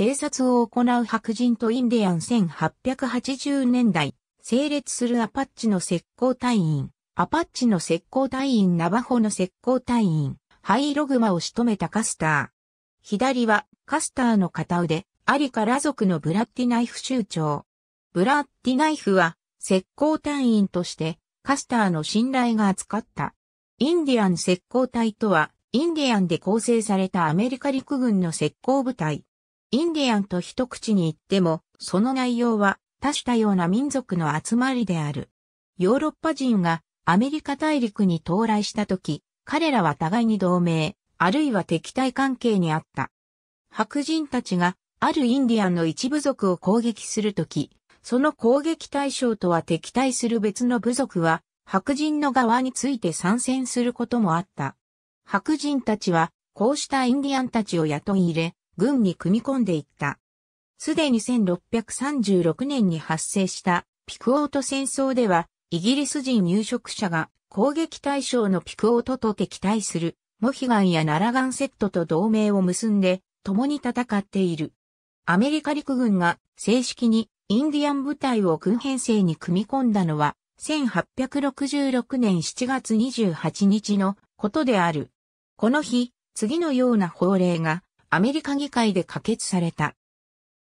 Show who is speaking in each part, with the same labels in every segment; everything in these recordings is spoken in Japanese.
Speaker 1: 偵察を行う白人とインディアン1880年代、整列するアパッチの石膏隊員、アパッチの石膏隊員ナバホの石膏隊員、ハイログマを仕留めたカスター。左はカスターの片腕、アリカラ族のブラッティナイフ州長。ブラッティナイフは石膏隊員としてカスターの信頼が扱った。インディアン石膏隊とは、インディアンで構成されたアメリカ陸軍の石膏部隊。インディアンと一口に言っても、その内容は多種多様な民族の集まりである。ヨーロッパ人がアメリカ大陸に到来した時、彼らは互いに同盟、あるいは敵対関係にあった。白人たちがあるインディアンの一部族を攻撃するとき、その攻撃対象とは敵対する別の部族は、白人の側について参戦することもあった。白人たちは、こうしたインディアンたちを雇い入れ、軍に組み込んでいった。すでに1636年に発生したピクオート戦争では、イギリス人入植者が攻撃対象のピクオートと敵対するモヒガンやナラガンセットと同盟を結んで共に戦っている。アメリカ陸軍が正式にインディアン部隊を軍編成に組み込んだのは1866年7月28日のことである。この日、次のような法令がアメリカ議会で可決された。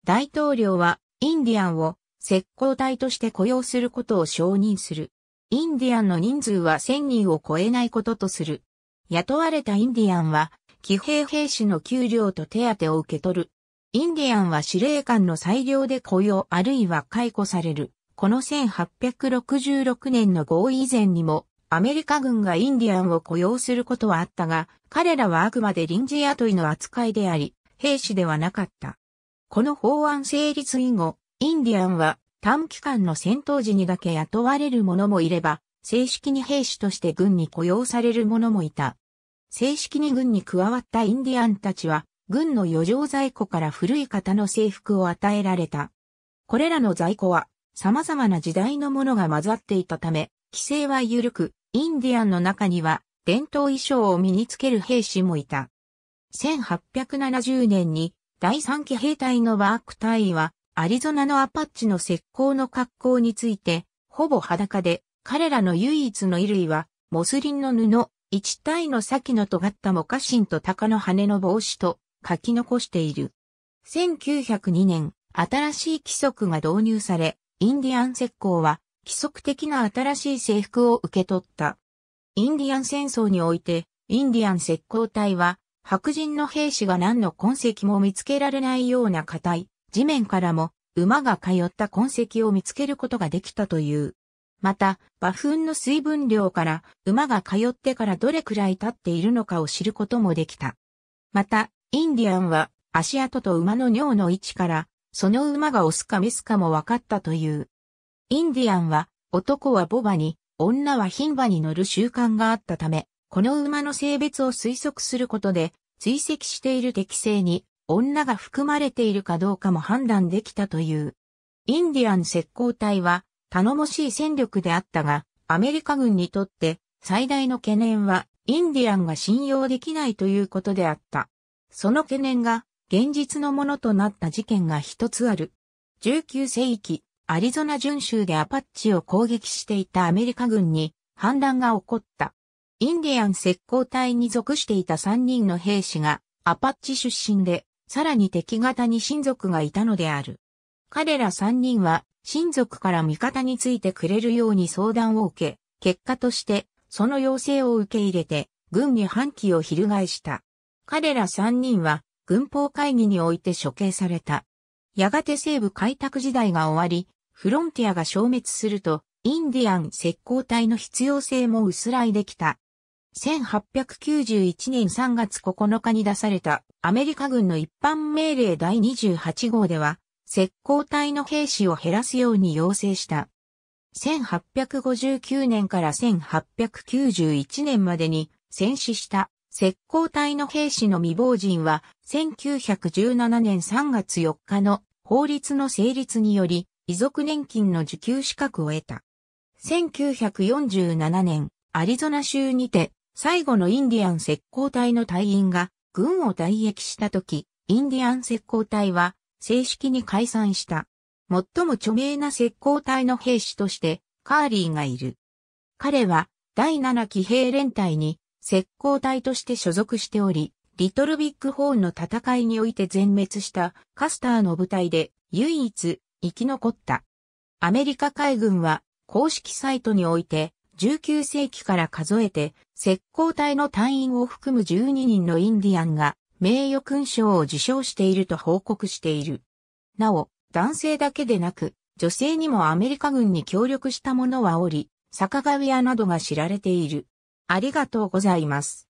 Speaker 1: 大統領はインディアンを石膏隊として雇用することを承認する。インディアンの人数は1000人を超えないこととする。雇われたインディアンは、騎兵兵士の給料と手当を受け取る。インディアンは司令官の裁量で雇用あるいは解雇される。この1866年の合意以前にもアメリカ軍がインディアンを雇用することはあったが、彼らはあくまで臨時雇いの扱いであり、兵士ではなかった。この法案成立以後、インディアンは短期間の戦闘時にだけ雇われる者もいれば、正式に兵士として軍に雇用される者もいた。正式に軍に加わったインディアンたちは、軍の余剰在庫から古い型の制服を与えられた。これらの在庫は、様々な時代のものが混ざっていたため、規制は緩く、インディアンの中には伝統衣装を身につける兵士もいた。1870年に第3期兵隊のワーク隊はアリゾナのアパッチの石膏の格好について、ほぼ裸で、彼らの唯一の衣類は、モスリンの布、一体の先の尖ったモカシンと鷹の羽の帽子と書き残している。1902年、新しい規則が導入され、インディアン石膏は規則的な新しい制服を受け取った。インディアン戦争において、インディアン石膏隊は、白人の兵士が何の痕跡も見つけられないような硬い、地面からも、馬が通った痕跡を見つけることができたという。また、馬糞の水分量から馬が通ってからどれくらい経っているのかを知ることもできた。また、インディアンは足跡と馬の尿の位置から、その馬がオスかメスかも分かったという。インディアンは、男はボバに、女は牝馬に乗る習慣があったため、この馬の性別を推測することで、追跡している適性に、女が含まれているかどうかも判断できたという。インディアン石膏隊は、頼もしい戦力であったが、アメリカ軍にとって、最大の懸念は、インディアンが信用できないということであった。その懸念が、現実のものとなった事件が一つある。19世紀、アリゾナ巡州でアパッチを攻撃していたアメリカ軍に反乱が起こった。インディアン石膏隊に属していた3人の兵士がアパッチ出身で、さらに敵方に親族がいたのである。彼ら3人は親族から味方についてくれるように相談を受け、結果としてその要請を受け入れて軍に反旗を翻した。彼ら3人は軍法会議において処刑された。やがて西部開拓時代が終わり、フロンティアが消滅すると、インディアン石膏隊の必要性も薄らいできた。1891年3月9日に出されたアメリカ軍の一般命令第28号では、石膏隊の兵士を減らすように要請した。1859年から1891年までに戦死した石膏隊の兵士の未亡人は1917年3月4日の法律の成立により遺族年金の受給資格を得た。1947年、アリゾナ州にて、最後のインディアン石膏隊の隊員が軍を退役した時、インディアン石膏隊は正式に解散した。最も著名な石膏隊の兵士として、カーリーがいる。彼は第七騎兵連隊に石膏隊として所属しており、リトルビッグホーンの戦いにおいて全滅したカスターの部隊で唯一生き残った。アメリカ海軍は公式サイトにおいて19世紀から数えて石膏隊の隊員を含む12人のインディアンが名誉勲章を受章していると報告している。なお、男性だけでなく、女性にもアメリカ軍に協力した者はおり、坂上屋などが知られている。ありがとうございます。